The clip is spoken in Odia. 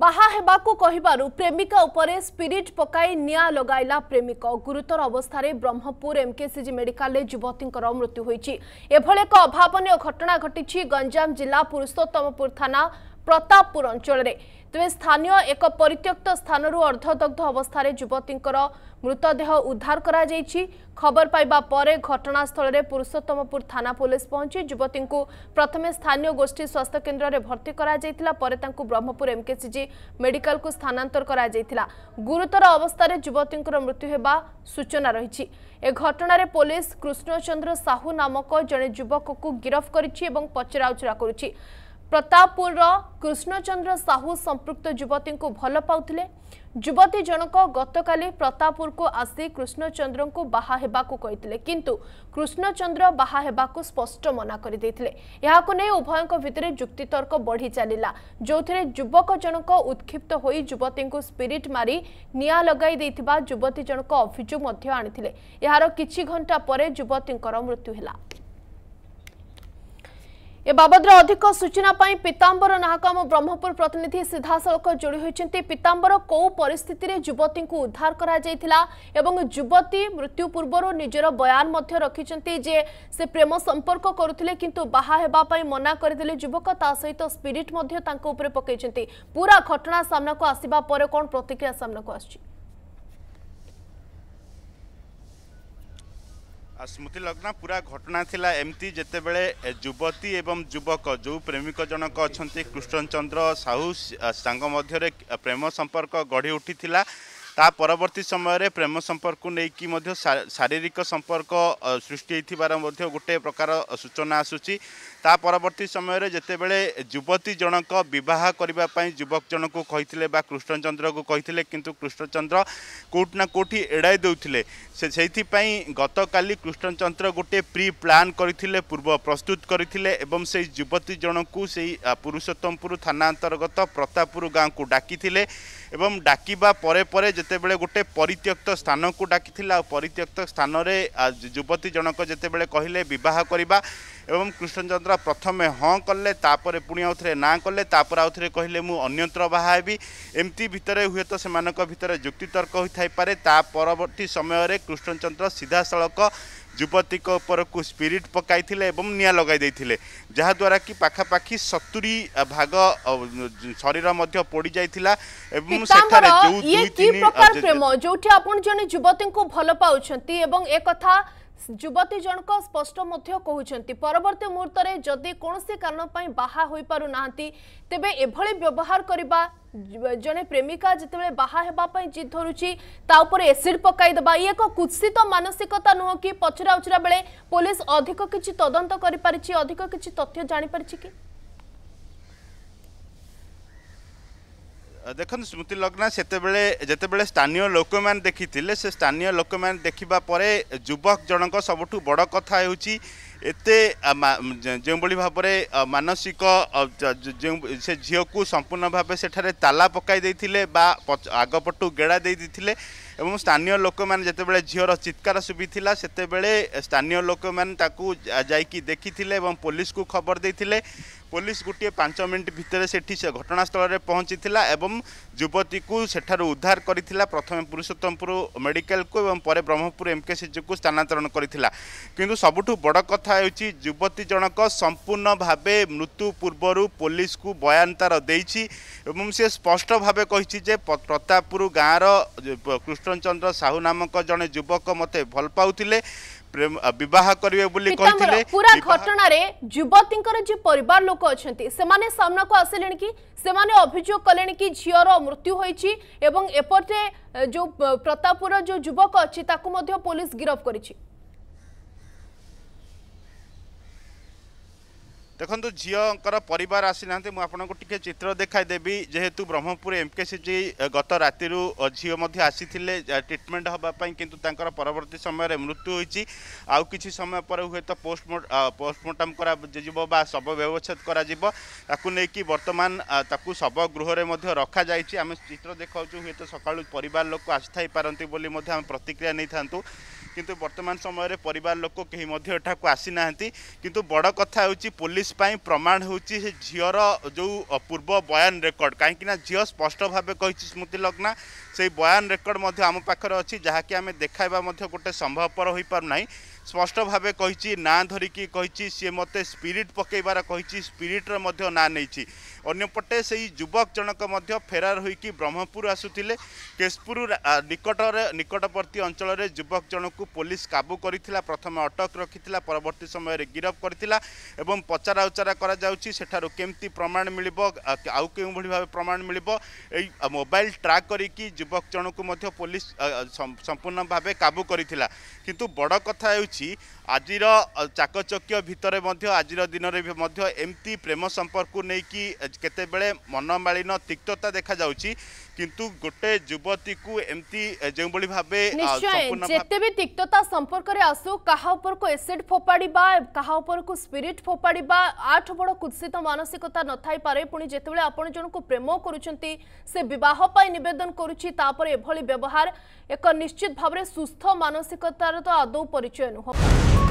ବାହା ହେବାକୁ କହିବାରୁ ପ୍ରେମିକା ଉପରେ ସ୍ପିରିଟ୍ ପକାଇ ନିଆଁ ଲଗାଇଲା ପ୍ରେମିକ ଗୁରୁତର ଅବସ୍ଥାରେ ବ୍ରହ୍ମପୁର ଏମ୍କେସିଜି ମେଡିକାଲରେ ଯୁବତୀଙ୍କର ମୃତ୍ୟୁ ହୋଇଛି ଏଭଳି ଏକ ଅଭାବନୀୟ ଘଟଣା ଘଟିଛି ଗଞ୍ଜାମ ଜିଲ୍ଲା ପୁରୁଷୋତ୍ତମପୁର ଥାନା ପ୍ରତାପପୁର ଅଞ୍ଚଳରେ ତେବେ ସ୍ଥାନୀୟ ଏକ ପରିତ୍ୟକ୍ତ ସ୍ଥାନରୁ ଅର୍ଦ୍ଧଦଗ୍ଧ ଅବସ୍ଥାରେ ଯୁବତୀଙ୍କର ମୃତଦେହ ଉଦ୍ଧାର କରାଯାଇଛି ଖବର ପାଇବା ପରେ ଘଟଣାସ୍ଥଳରେ ପୁରୁଷୋତ୍ତମପୁର ଥାନା ପୋଲିସ ପହଞ୍ଚି ଯୁବତୀଙ୍କୁ ପ୍ରଥମେ ସ୍ଥାନୀୟ ଗୋଷ୍ଠୀ ସ୍ୱାସ୍ଥ୍ୟକେନ୍ଦ୍ରରେ ଭର୍ତ୍ତି କରାଯାଇଥିଲା ପରେ ତାଙ୍କୁ ବ୍ରହ୍ମପୁର ଏମକେସିଜି ମେଡିକାଲକୁ ସ୍ଥାନାନ୍ତର କରାଯାଇଥିଲା ଗୁରୁତର ଅବସ୍ଥାରେ ଯୁବତୀଙ୍କର ମୃତ୍ୟୁ ହେବା ସୂଚନା ରହିଛି ଏ ଘଟଣାରେ ପୋଲିସ କୃଷ୍ଣଚନ୍ଦ୍ର ସାହୁ ନାମକ ଜଣେ ଯୁବକକୁ ଗିରଫ କରିଛି ଏବଂ ପଚରାଉଚରା କରୁଛି प्रतापपुर रो कृष्णचन्द्र साहु सम्पृक्त जुवती भल पावती जनक गतकाली प्रतापपुरको आसि कृष्णचन्द्र बाहेवा कृष्णचन्द्र को स्पष्ट मनाइ उभय भित्र जुक्तितर्क बढिचाल्छक जनक उत्क्षिप्त युवती स्पिरिट मिनिग्तिुवती जनक अभिजो आनि घन्टा मृत्यु ଏ ବାବଦରେ ଅଧିକ ସୂଚନା ପାଇଁ ପୀତାମ୍ବର ନାହକ ଆମ ବ୍ରହ୍ମପୁର ପ୍ରତିନିଧି ସିଧାସଳଖ ଯୋଡ଼ି ହୋଇଛନ୍ତି ପୀତାମ୍ବର କୋଉ ପରିସ୍ଥିତିରେ ଯୁବତୀଙ୍କୁ ଉଦ୍ଧାର କରାଯାଇଥିଲା ଏବଂ ଯୁବତୀ ମୃତ୍ୟୁ ପୂର୍ବରୁ ନିଜର ବୟାନ ମଧ୍ୟ ରଖିଛନ୍ତି ଯେ ସେ ପ୍ରେମ ସମ୍ପର୍କ କରୁଥିଲେ କିନ୍ତୁ ବାହା ହେବା ପାଇଁ ମନା କରିଦେଲେ ଯୁବକ ତା ସହିତ ସ୍ପିରିଟ୍ ମଧ୍ୟ ତାଙ୍କ ଉପରେ ପକାଇଛନ୍ତି ପୁରା ଘଟଣା ସାମ୍ନାକୁ ଆସିବା ପରେ କ'ଣ ପ୍ରତିକ୍ରିୟା ସାମ୍ନାକୁ ଆସୁଛି ସ୍ମୃତି ଲଗ୍ନ ପୁରା ଘଟଣା ଥିଲା ଏମିତି ଯେତେବେଳେ ଯୁବତୀ ଏବଂ ଯୁବକ ଯେଉଁ ପ୍ରେମିକ ଜଣକ ଅଛନ୍ତି କୃଷ୍ଣଚନ୍ଦ୍ର ସାହୁ ତାଙ୍କ ମଧ୍ୟରେ ପ୍ରେମ ସମ୍ପର୍କ ଗଢ଼ି ଉଠିଥିଲା ତା ପରବର୍ତ୍ତୀ ସମୟରେ ପ୍ରେମ ସମ୍ପର୍କକୁ ନେଇକି ମଧ୍ୟ ଶାରୀରିକ ସମ୍ପର୍କ ସୃଷ୍ଟି ହେଇଥିବାର ମଧ୍ୟ ଗୋଟିଏ ପ୍ରକାର ସୂଚନା ଆସୁଛି ତା ପରବର୍ତ୍ତୀ ସମୟରେ ଯେତେବେଳେ ଯୁବତୀ ଜଣକ ବିବାହ କରିବା ପାଇଁ ଯୁବକ ଜଣକୁ କହିଥିଲେ ବା କୃଷ୍ଣଚନ୍ଦ୍ରକୁ କହିଥିଲେ କିନ୍ତୁ କୃଷ୍ଣଚନ୍ଦ୍ର କେଉଁଠି ନା କେଉଁଠି ଏଡ଼ାଇ ଦେଉଥିଲେ ସେ ସେଇଥିପାଇଁ ଗତକାଲି କୃଷ୍ଣଚନ୍ଦ୍ର ଗୋଟିଏ ପ୍ରି ପ୍ଲାନ୍ କରିଥିଲେ ପୂର୍ବ ପ୍ରସ୍ତୁତ କରିଥିଲେ ଏବଂ ସେଇ ଯୁବତୀ ଜଣକୁ ସେଇ ପୁରୁଷୋତ୍ତମପୁର ଥାନା ଅନ୍ତର୍ଗତ ପ୍ରତାପପୁର ଗାଁକୁ ଡାକିଥିଲେ ଏବଂ ଡାକିବା ପରେ ପରେ ଯେତେବେଳେ ଗୋଟେ ପରିତ୍ୟକ୍ତ ସ୍ଥାନକୁ ଡାକିଥିଲା ଆଉ ପରିତ୍ୟକ୍ତ ସ୍ଥାନରେ ଯୁବତୀ ଜଣକ ଯେତେବେଳେ କହିଲେ ବିବାହ କରିବା ଏବଂ କୃଷ୍ଣଚନ୍ଦ୍ର ପ୍ରଥମେ ହଁ କଲେ ତାପରେ ପୁଣି ଆଉଥରେ ନାଁ କଲେ ତାପରେ ଆଉଥରେ କହିଲେ ମୁଁ ଅନ୍ୟତ୍ର ବାହା ହେବି ଏମିତି ଭିତରେ ହୁଏତ ସେମାନଙ୍କ ଭିତରେ ଯୁକ୍ତିତର୍କ ହୋଇଥାଇପାରେ ତା ପରବର୍ତ୍ତୀ ସମୟରେ କୃଷ୍ଣଚନ୍ଦ୍ର ସିଧାସଳଖ ଯୁବତୀଙ୍କ ଉପରକୁ ସ୍ପିରିଟ୍ ପକାଇଥିଲେ ଏବଂ ନିଆଁ ଲଗାଇ ଦେଇଥିଲେ ଯାହାଦ୍ୱାରା କି ପାଖାପାଖି ସତୁରି ଭାଗ ଶରୀର ମଧ୍ୟ ପୋଡ଼ିଯାଇଥିଲା ଏବଂ ସେଠାରେ ଯେଉଁ ଦୁଇ ତିନି ଯୋଉଠି ଆପଣ ଜଣେ ଯୁବତୀଙ୍କୁ ଭଲ ପାଉଛନ୍ତି ଏବଂ ଏ କଥା ଯୁବତୀ ଜଣକ ସ୍ପଷ୍ଟ ମଧ୍ୟ କହୁଛନ୍ତି ପରବର୍ତ୍ତୀ ମୁହୂର୍ତ୍ତରେ ଯଦି କୌଣସି କାରଣ ପାଇଁ ବାହା ହୋଇପାରୁନାହାନ୍ତି ତେବେ ଏଭଳି ବ୍ୟବହାର କରିବା ଜଣେ ପ୍ରେମିକା ଯେତେବେଳେ ବାହା ହେବା ପାଇଁ ଜିଦ୍ ଧରୁଛି ତା ଉପରେ ଏସିଡ୍ ପକାଇଦେବା ଇଏ ଏକ କୁତ୍ସିତ ମାନସିକତା ନୁହଁ କି ପଚରା ଉଚରା ବେଳେ ପୋଲିସ ଅଧିକ କିଛି ତଦନ୍ତ କରିପାରିଛି ଅଧିକ କିଛି ତଥ୍ୟ ଜାଣିପାରିଛି କି ଦେଖନ୍ତୁ ସ୍ମୃତି ଲଗ୍ନା ସେତେବେଳେ ଯେତେବେଳେ ସ୍ଥାନୀୟ ଲୋକମାନେ ଦେଖିଥିଲେ ସେ ସ୍ଥାନୀୟ ଲୋକମାନେ ଦେଖିବା ପରେ ଯୁବକ ଜଣଙ୍କ ସବୁଠୁ ବଡ଼ କଥା ହେଉଛି ଏତେ ଯେଉଁଭଳି ଭାବରେ ମାନସିକ ସେ ଝିଅକୁ ସମ୍ପୂର୍ଣ୍ଣ ଭାବେ ସେଠାରେ ତାଲା ପକାଇ ଦେଇଥିଲେ ବା ଆଗପଟୁ ଗେଡ଼ା ଦେଇ ଦେଇଥିଲେ ଏବଂ ସ୍ଥାନୀୟ ଲୋକମାନେ ଯେତେବେଳେ ଝିଅର ଚିତ୍କାର ଶୁଭିଥିଲା ସେତେବେଳେ ସ୍ଥାନୀୟ ଲୋକମାନେ ତାକୁ ଯାଇକି ଦେଖିଥିଲେ ଏବଂ ପୋଲିସକୁ ଖବର ଦେଇଥିଲେ ପୋଲିସ ଗୋଟିଏ ପାଞ୍ଚ ମିନିଟ୍ ଭିତରେ ସେଠି ସେ ଘଟଣାସ୍ଥଳରେ ପହଞ୍ଚିଥିଲା ଏବଂ ଯୁବତୀକୁ ସେଠାରୁ ଉଦ୍ଧାର କରିଥିଲା ପ୍ରଥମେ ପୁରୁଷୋତ୍ତମପୁର ମେଡ଼ିକାଲକୁ ଏବଂ ପରେ ବ୍ରହ୍ମପୁର ଏମ୍କେସିଜିକୁ ସ୍ଥାନାନ୍ତରଣ କରିଥିଲା କିନ୍ତୁ ସବୁଠୁ ବଡ଼ କଥା କଥା ହେଉଛି ଯୁବତୀ ଜଣକ ସମ୍ପୂର୍ଣ୍ଣ ଭାବେ ମୃତ୍ୟୁ ପୂର୍ବରୁ ପୋଲିସକୁ ବୟାନ ତାର ଦେଇଛି ଏବଂ ସେ ସ୍ପଷ୍ଟ ଭାବେ କହିଛି ଯେ ପ୍ରତାପପୁର ଗାଁର କୃଷ୍ଣଚନ୍ଦ୍ର ସାହୁ ନାମକ ଜଣେ ଯୁବକ ମୋତେ ଭଲ ପାଉଥିଲେ বিবাহ করবে বলে কইতিলে পুরা ঘটনারে যুবতীঙ্কর যে পরিবার লোক অছন্তি সেমানে সামনাকু আসিলেন কি সেমানে অভিযোগ কলেন কি ঝিওর মৃত্যু হইছি এবং এপটে যে প্রতাপুর যে যুবক অছি তাকু মধ্য পুলিশ গিরফ করেছি ଦେଖନ୍ତୁ ଝିଅଙ୍କର ପରିବାର ଆସିନାହାନ୍ତି ମୁଁ ଆପଣଙ୍କୁ ଟିକେ ଚିତ୍ର ଦେଖାଇଦେବି ଯେହେତୁ ବ୍ରହ୍ମପୁର ଏମ୍କେସିଜି ଗତ ରାତିରୁ ଝିଅ ମଧ୍ୟ ଆସିଥିଲେ ଟ୍ରିଟମେଣ୍ଟ ହେବା ପାଇଁ କିନ୍ତୁ ତାଙ୍କର ପରବର୍ତ୍ତୀ ସମୟରେ ମୃତ୍ୟୁ ହୋଇଛି ଆଉ କିଛି ସମୟ ପରେ ହୁଏତ ପୋଷ୍ଟ ପୋଷ୍ଟମର୍ଟମ୍ କରାଯିବ ବା ଶବ ବ୍ୟବଚ୍ଛେଦ କରାଯିବ ତାକୁ ନେଇକି ବର୍ତ୍ତମାନ ତାକୁ ଶବ ଗୃହରେ ମଧ୍ୟ ରଖାଯାଇଛି ଆମେ ଚିତ୍ର ଦେଖାଉଛୁ ହୁଏତ ସକାଳୁ ପରିବାର ଲୋକ ଆସିଥାଇପାରନ୍ତି ବୋଲି ମଧ୍ୟ ଆମେ ପ୍ରତିକ୍ରିୟା ନେଇଥାନ୍ତୁ କିନ୍ତୁ ବର୍ତ୍ତମାନ ସମୟରେ ପରିବାର ଲୋକ କେହି ମଧ୍ୟ ଏଠାକୁ ଆସିନାହାନ୍ତି କିନ୍ତୁ ବଡ଼ କଥା ହେଉଛି ପୋଲିସ ପାଇଁ ପ୍ରମାଣ ହେଉଛି ସେ ଝିଅର ଯେଉଁ ପୂର୍ବ ବୟାନ ରେକର୍ଡ଼ କାହିଁକିନା ଝିଅ ସ୍ପଷ୍ଟ ଭାବେ କହିଛି ସ୍ମୃତି ଲଗ୍ନା ସେଇ ବୟାନ ରେକର୍ଡ଼ ମଧ୍ୟ ଆମ ପାଖରେ ଅଛି ଯାହାକି ଆମେ ଦେଖାଇବା ମଧ୍ୟ ଗୋଟେ ସମ୍ଭବପର ହୋଇପାରୁନାହିଁ ସ୍ପଷ୍ଟ ଭାବେ କହିଛି ନାଁ ଧରିକି କହିଛି ସିଏ ମୋତେ ସ୍ପିରିଟ୍ ପକାଇବାର କହିଛି ସ୍ପିରିଟ୍ର ମଧ୍ୟ ନାଁ ନେଇଛି ଅନ୍ୟପଟେ ସେହି ଯୁବକ ଜଣକ ମଧ୍ୟ ଫେରାର ହୋଇକି ବ୍ରହ୍ମପୁର ଆସୁଥିଲେ କେଶପୁର ନିକଟରେ ନିକଟବର୍ତ୍ତୀ ଅଞ୍ଚଳରେ ଯୁବକ ଜଣକୁ ପୋଲିସ କାବୁ କରିଥିଲା ପ୍ରଥମେ ଅଟକ ରଖିଥିଲା ପରବର୍ତ୍ତୀ ସମୟରେ ଗିରଫ କରିଥିଲା ଏବଂ ପଚରା ଉଚରା କରାଯାଉଛି ସେଠାରୁ କେମିତି ପ୍ରମାଣ ମିଳିବ ଆଉ କେଉଁଭଳି ଭାବେ ପ୍ରମାଣ ମିଳିବ ଏଇ ମୋବାଇଲ ଟ୍ରାକ୍ କରିକି ଯୁବକ ଜଣକୁ ମଧ୍ୟ ପୋଲିସ ସମ୍ପୂର୍ଣ୍ଣ ଭାବେ କାବୁ କରିଥିଲା କିନ୍ତୁ ବଡ଼ କଥା ହେଉଛି Apache ଆଜିର ଚାକଚକ୍ୟ ଭିତରେ ମଧ୍ୟ ଆଜିର ଦିନରେ ମଧ୍ୟ ଏମିତି ପ୍ରେମ ସମ୍ପର୍କକୁ ନେଇକି କେତେବେଳେ ମନମାଳିନ ତିକ୍ତତା ଦେଖାଯାଉଛି କିନ୍ତୁ ଗୋଟେ ଯୁବତୀକୁ ଏମିତି ଯେଉଁଭଳି ଭାବେ ଯେତେ ବି ତିକ୍ତତା ସମ୍ପର୍କରେ ଆସୁ କାହା ଉପରକୁ ଏସିଡ୍ ଫୋପାଡ଼ିବା କାହା ଉପରକୁ ସ୍ପିରିଟ୍ ଫୋପାଡ଼ିବା ଆଠ ବଡ଼ କୁତ୍ସିତ ମାନସିକତା ନଥାଇପାରେ ପୁଣି ଯେତେବେଳେ ଆପଣ ଜଣକୁ ପ୍ରେମ କରୁଛନ୍ତି ସେ ବିବାହ ପାଇଁ ନିବେଦନ କରୁଛି ତାପରେ ଏଭଳି ବ୍ୟବହାର ଏକ ନିଶ୍ଚିତ ଭାବରେ ସୁସ୍ଥ ମାନସିକତାର ତ ଆଦୌ ପରିଚୟ ନୁହଁ